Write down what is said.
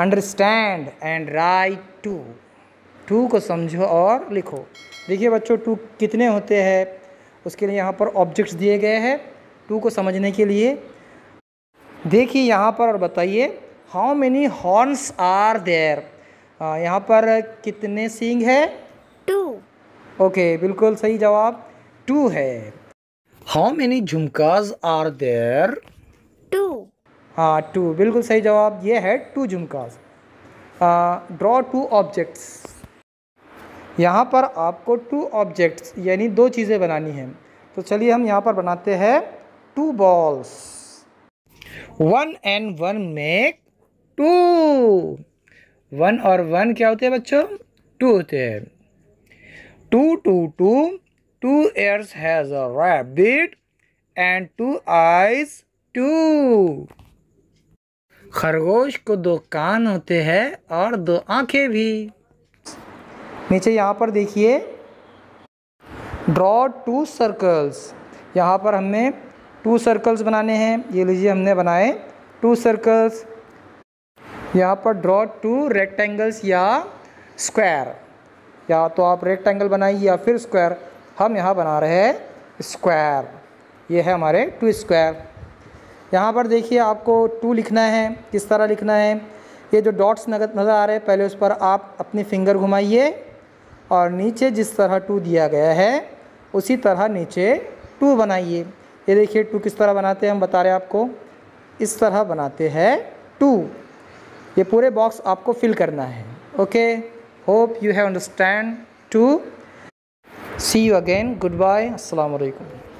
understand and write two two को समझो और लिखो देखिए बच्चों टू कितने होते हैं उसके लिए यहाँ पर ऑब्जेक्ट्स दिए गए हैं टू को समझने के लिए देखिए यहाँ पर और बताइए how many horns are there यहाँ पर कितने सींग है टू ओके बिल्कुल सही जवाब टू है how many jhumkas are there two हाँ टू बिल्कुल सही जवाब ये है two jhumkas draw two objects यहाँ पर आपको टू ऑब्जेक्ट्स यानी दो चीज़ें बनानी हैं तो चलिए हम यहाँ पर बनाते हैं two balls one and one make two one और वन क्या होते हैं बच्चों टू होते हैं two two two two ears has a rabbit and two eyes two खरगोश को दो कान होते हैं और दो आंखें भी नीचे यहाँ पर देखिए ड्रॉ टू सर्कल्स यहाँ पर हमने टू सर्कल्स बनाने हैं ये लीजिए हमने बनाए टू सर्कल्स यहाँ पर ड्रॉ टू रेक्टेंगल्स या स्क्वायर या तो आप रेक्टेंगल बनाइए या फिर स्क्वायर हम यहाँ बना रहे हैं स्क्वायर ये है हमारे टू स्क्वायर यहाँ पर देखिए आपको टू लिखना है किस तरह लिखना है ये जो डॉट्स नज़र आ रहे हैं पहले उस पर आप अपनी फिंगर घुमाइए और नीचे जिस तरह टू दिया गया है उसी तरह नीचे टू बनाइए ये देखिए टू किस तरह बनाते हैं हम बता रहे हैं आपको इस तरह बनाते हैं टू ये पूरे बॉक्स आपको फिल करना है okay hope you have understand to see you again good bye असलकम